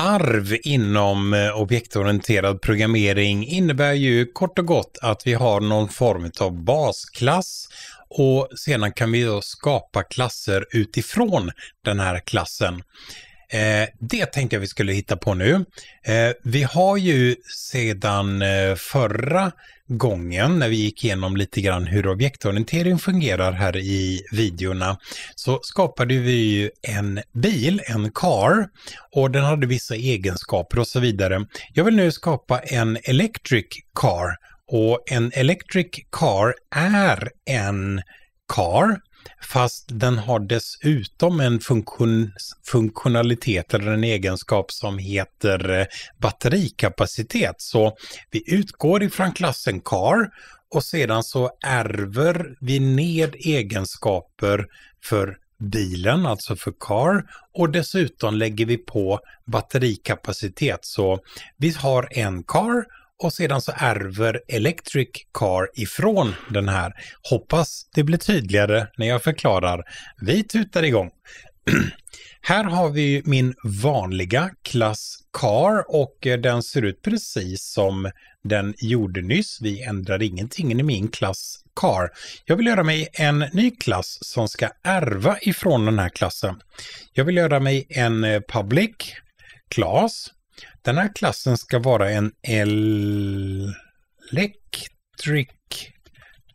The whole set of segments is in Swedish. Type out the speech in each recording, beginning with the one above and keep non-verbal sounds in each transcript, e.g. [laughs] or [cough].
arv inom eh, objektorienterad programmering innebär ju kort och gott att vi har någon form av basklass och sedan kan vi då skapa klasser utifrån den här klassen. Eh, det tänkte jag vi skulle hitta på nu. Eh, vi har ju sedan förra gången när vi gick igenom lite grann hur objektorientering fungerar här i videorna så skapade vi ju en bil, en car, och den hade vissa egenskaper och så vidare. Jag vill nu skapa en electric car och en electric car är en car Fast den har dessutom en funktion, funktionalitet eller en egenskap som heter eh, batterikapacitet. Så vi utgår ifrån klassen CAR och sedan så ärver vi ned egenskaper för bilen, alltså för CAR, och dessutom lägger vi på batterikapacitet. Så vi har en CAR och sedan så ärver Electric Car ifrån den här. Hoppas det blir tydligare när jag förklarar. Vi tutar igång. [clears throat] här har vi min vanliga klass Car och eh, den ser ut precis som den gjorde nyss. Vi ändrar ingenting i min klass Car. Jag vill göra mig en ny klass som ska ärva ifrån den här klassen. Jag vill göra mig en eh, public class den här klassen ska vara en electric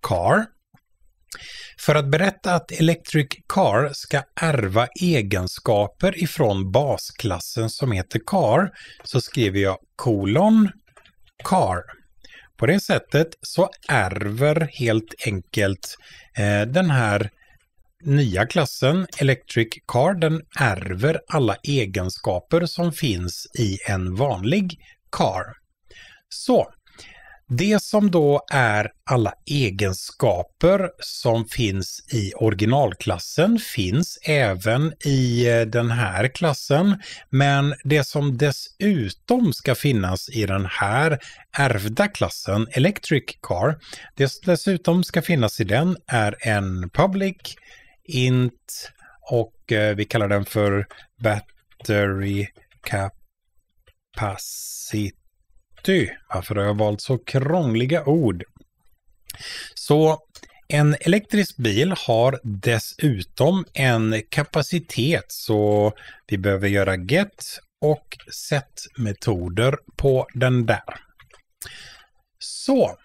car. För att berätta att Electric Car ska ärva egenskaper ifrån basklassen som heter Car så skriver jag kolon Car. På det sättet så ärver helt enkelt eh, den här nya klassen Electric Car den ärver alla egenskaper som finns i en vanlig Car. Så det som då är alla egenskaper som finns i originalklassen finns även i eh, den här klassen, men det som dessutom ska finnas i den här ärvda klassen Electric Car, det som dessutom ska finnas i den är en Public int och eh, vi kallar den för battery capacity. Varför har jag valt så krångliga ord? Så en elektrisk bil har dessutom en kapacitet så vi behöver göra get och set-metoder på den där. Så,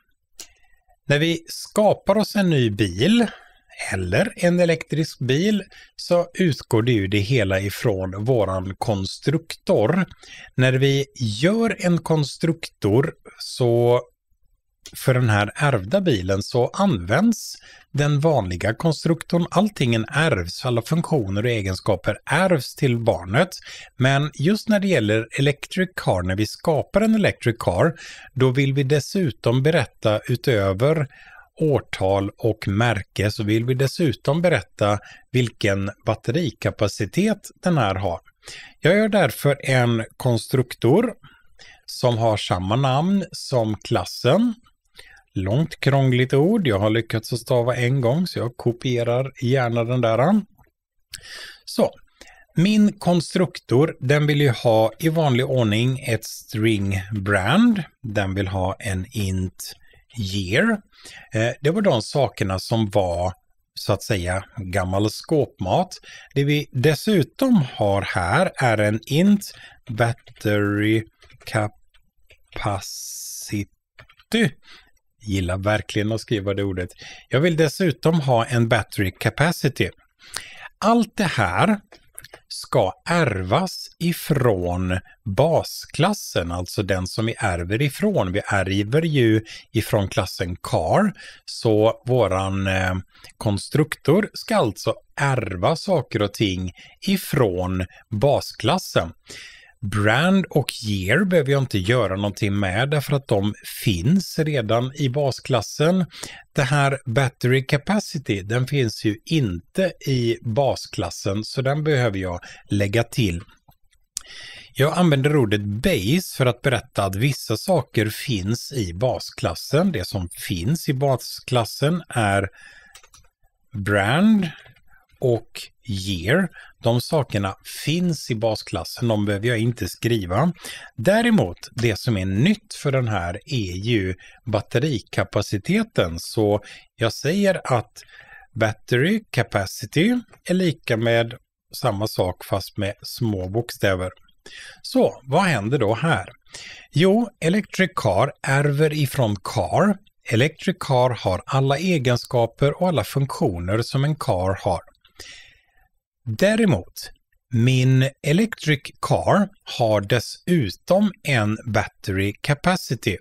när vi skapar oss en ny bil eller en elektrisk bil så utgår det ju det hela ifrån våran konstruktor. När vi gör en konstruktor så för den här ärvda bilen så används den vanliga konstruktorn. Allting ärvs, alla funktioner och egenskaper ärvs till barnet. Men just när det gäller Electric Car, när vi skapar en Electric Car, då vill vi dessutom berätta utöver årtal och märke så vill vi dessutom berätta vilken batterikapacitet den här har. Jag gör därför en konstruktor som har samma namn som klassen. Långt krångligt ord, jag har lyckats att stava en gång så jag kopierar gärna den där. Så, min konstruktor den vill ju ha i vanlig ordning ett string brand. Den vill ha en int year. Eh, det var de sakerna som var så att säga gammal skåpmat. Det vi dessutom har här är en int battery capacity. Gillar verkligen att skriva det ordet. Jag vill dessutom ha en battery capacity. Allt det här ska ärvas ifrån basklassen, alltså den som vi ärver ifrån. Vi ärver ju ifrån klassen car, så våran eh, konstruktor ska alltså ärva saker och ting ifrån basklassen. Brand och year behöver jag inte göra någonting med därför att de finns redan i basklassen. Det här battery capacity, den finns ju inte i basklassen så den behöver jag lägga till. Jag använder ordet base för att berätta att vissa saker finns i basklassen. Det som finns i basklassen är brand, och year, de sakerna finns i basklassen, de behöver jag inte skriva. Däremot, det som är nytt för den här är ju batterikapaciteten, så jag säger att battery capacity är lika med samma sak fast med små bokstäver. Så vad händer då här? Jo, Electric Car ärver ifrån Car. Electric Car har alla egenskaper och alla funktioner som en car har. Däremot, min Electric Car har dessutom en Battery Capacity.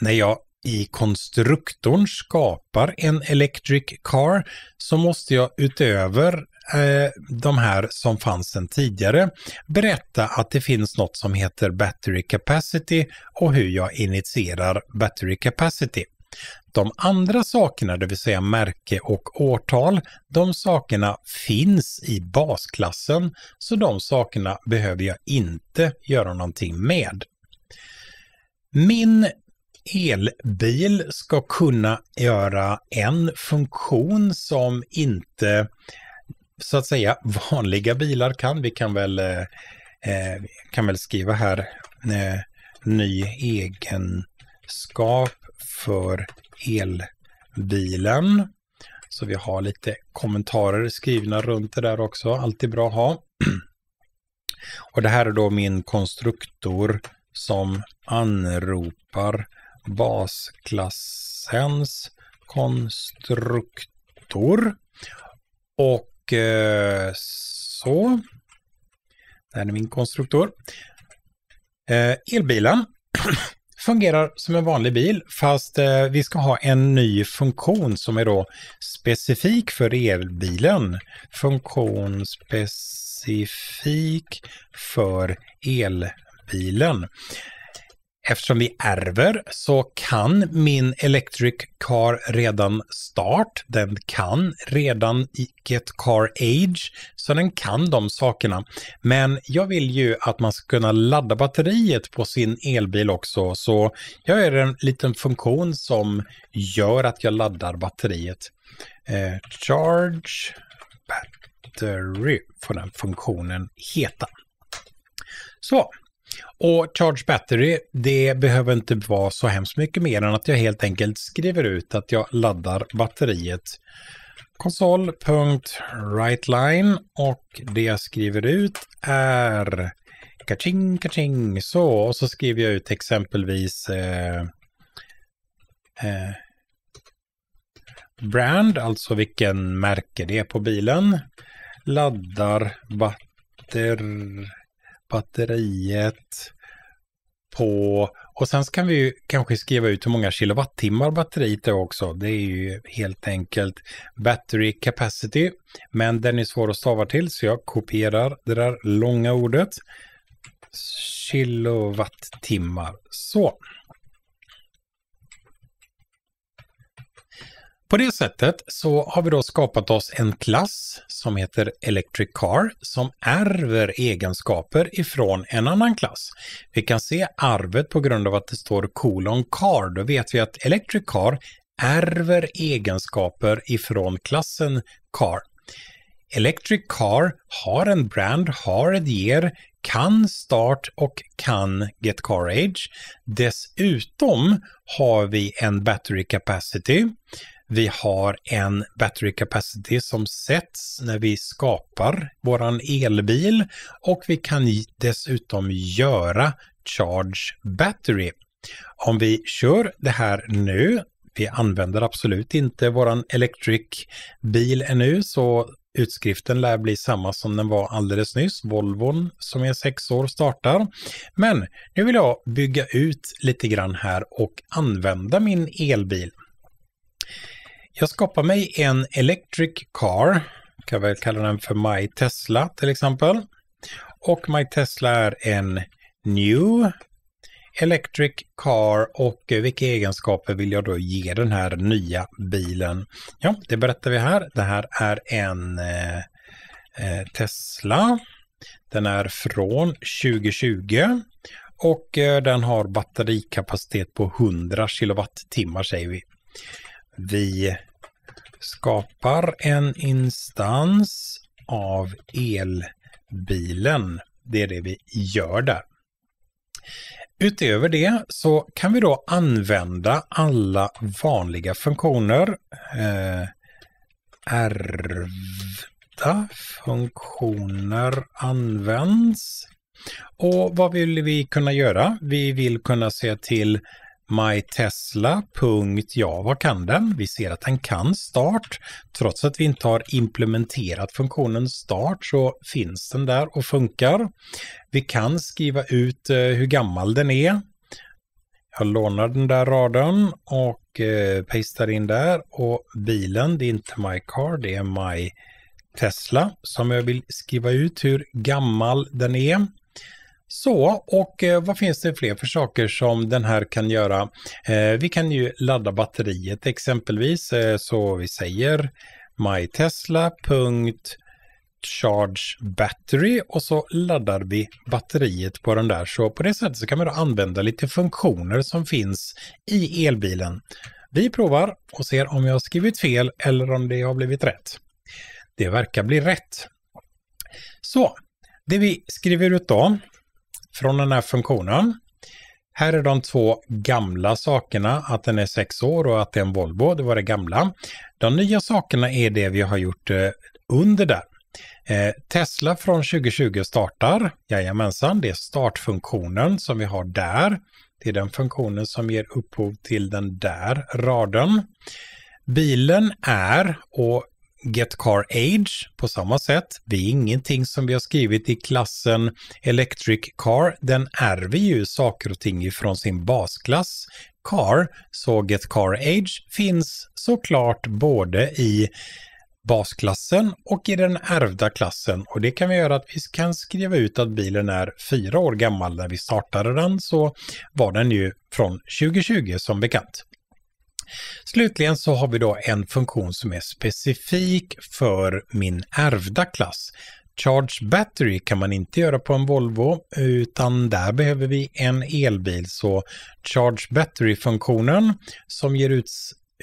När jag i konstruktorn skapar en Electric Car så måste jag utöver eh, de här som fanns sedan tidigare berätta att det finns något som heter Battery Capacity och hur jag initierar Battery Capacity de andra sakerna, det vill säga märke och årtal, de sakerna finns i basklassen, så de sakerna behöver jag inte göra någonting med. Min elbil ska kunna göra en funktion som inte så att säga [laughs] vanliga bilar kan. Vi kan väl, eh, eh kan väl skriva här eh, ny egenskap för elbilen. Så vi har lite kommentarer skrivna runt det där också, alltid bra att ha. [clears throat] Och det här är då min konstruktor som anropar basklassens konstruktor. Och eh, så. Det här är min konstruktor. Eh, elbilen [clears throat] fungerar som en vanlig bil fast eh, vi ska ha en ny funktion som är då specifik för elbilen. Funktion specifik för elbilen. Eftersom vi ärver så kan min Electric Car redan start, den kan redan Get Car Age, så den kan de sakerna. Men jag vill ju att man ska kunna ladda batteriet på sin elbil också, så jag gör en liten funktion som gör att jag laddar batteriet. Eh, charge battery får den funktionen heta. Så, och charge battery, det behöver inte vara så hemskt mycket mer än att jag helt enkelt skriver ut att jag laddar batteriet konsol.writeline och det jag skriver ut är kaching, kaching, så. Och så skriver jag ut exempelvis eh, eh, brand, alltså vilken märke det är på bilen. Laddar batteri batteriet på... Och sen kan vi kanske skriva ut hur många kilowattimmar batteriet är också. Det är ju helt enkelt battery capacity. Men den är svår att stava till så jag kopierar det där långa ordet. Kilowattimmar. Så. På det sättet så har vi då skapat oss en klass som heter Electric Car som ärver egenskaper ifrån en annan klass. Vi kan se arvet på grund av att det står kolon car. Då vet vi att Electric Car ärver egenskaper ifrån klassen Car. Electric Car har en brand, har ett year, kan start och kan Get Car Age. Dessutom har vi en battery capacity vi har en battery capacity som sätts när vi skapar våran elbil och vi kan dessutom göra charge battery. Om vi kör det här nu, vi använder absolut inte våran electric bil ännu så Utskriften lär bli samma som den var alldeles nyss. Volvon som är sex år startar. Men nu vill jag bygga ut lite grann här och använda min elbil. Jag skapar mig en Electric Car, kan väl kalla den för My Tesla till exempel. Och My Tesla är en New Electric Car och vilka egenskaper vill jag då ge den här nya bilen? Ja, det berättar vi här. Det här är en eh, eh Tesla. Den är från 2020 och eh, den har batterikapacitet på 100 kilowattimmar säger vi. Vi skapar en instans av elbilen. Det är det vi gör där. Utöver det så kan vi då använda alla vanliga funktioner. Eh, ärvda funktioner används. Och vad vill vi kunna göra? Vi vill kunna se till mytesla.ja, vad kan den? Vi ser att den kan start. Trots att vi inte har implementerat funktionen start så finns den där och funkar. Vi kan skriva ut eh, hur gammal den är. Jag lånar den där raden och eh, pastar in där och bilen, det är inte My Car, det är My Tesla som jag vill skriva ut hur gammal den är. Så, och eh, vad finns det fler för saker som den här kan göra? Eh, vi kan ju ladda batteriet exempelvis, eh, så vi säger mytesla.chargebattery och så laddar vi batteriet på den där. Så på det sättet så kan man då använda lite funktioner som finns i elbilen. Vi provar och ser om jag har skrivit fel eller om det har blivit rätt. Det verkar bli rätt. Så, det vi skriver ut då från den här funktionen. Här är de två gamla sakerna, att den är sex år och att det är en Volvo, det var det gamla. De nya sakerna är det vi har gjort eh, under där. Eh, Tesla från 2020 startar, jajamensan, det är startfunktionen som vi har där. Det är den funktionen som ger upphov till den där raden. Bilen är, och Get Car Age på samma sätt. Det är ingenting som vi har skrivit i klassen Electric Car. Den ärver ju saker och ting ifrån sin basklass Car. Så Get Car Age finns såklart både i basklassen och i den ärvda klassen och det kan vi göra att vi kan skriva ut att bilen är fyra år gammal. När vi startade den så var den ju från 2020 som bekant. Slutligen så har vi då en funktion som är specifik för min ärvda klass. Charge Battery kan man inte göra på en Volvo utan där behöver vi en elbil. Så Charge Battery-funktionen som ger ut,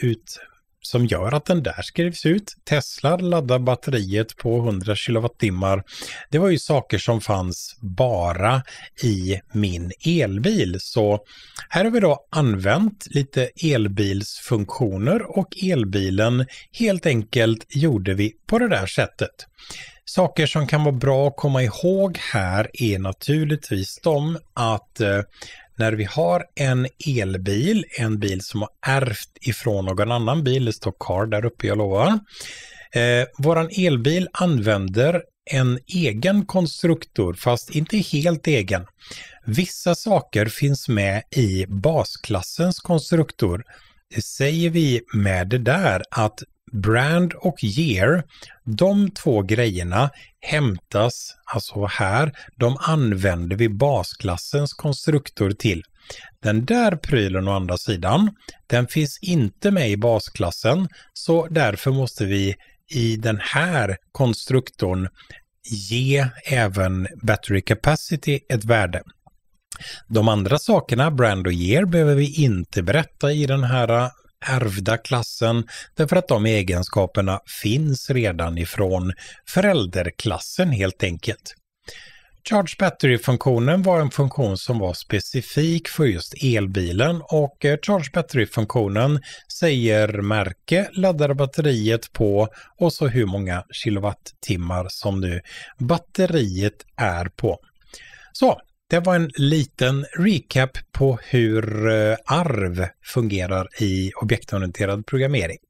ut som gör att den där skrivs ut. Tesla laddar batteriet på 100 kWh. Det var ju saker som fanns bara i min elbil. Så här har vi då använt lite elbilsfunktioner och elbilen helt enkelt gjorde vi på det där sättet. Saker som kan vara bra att komma ihåg här är naturligtvis de att eh, när vi har en elbil, en bil som har ärvt ifrån någon annan bil, det står car där uppe, jag lovar. Eh, våran elbil använder en egen konstruktor, fast inte helt egen. Vissa saker finns med i basklassens konstruktor, säger vi med det där att brand och year, de två grejerna hämtas alltså här, de använder vi basklassens konstruktor till. Den där prylen å andra sidan, den finns inte med i basklassen, så därför måste vi i den här konstruktorn ge även battery capacity ett värde. De andra sakerna Brand och Year, behöver vi inte berätta i den här äh, ärvda klassen därför att de egenskaperna finns redan ifrån förälderklassen helt enkelt. Charge Battery-funktionen var en funktion som var specifik för just elbilen och äh, Charge Battery-funktionen säger märke, laddar batteriet på och så hur många kilowattimmar som nu batteriet är på. Så det var en liten recap på hur eh, arv fungerar i objektorienterad programmering.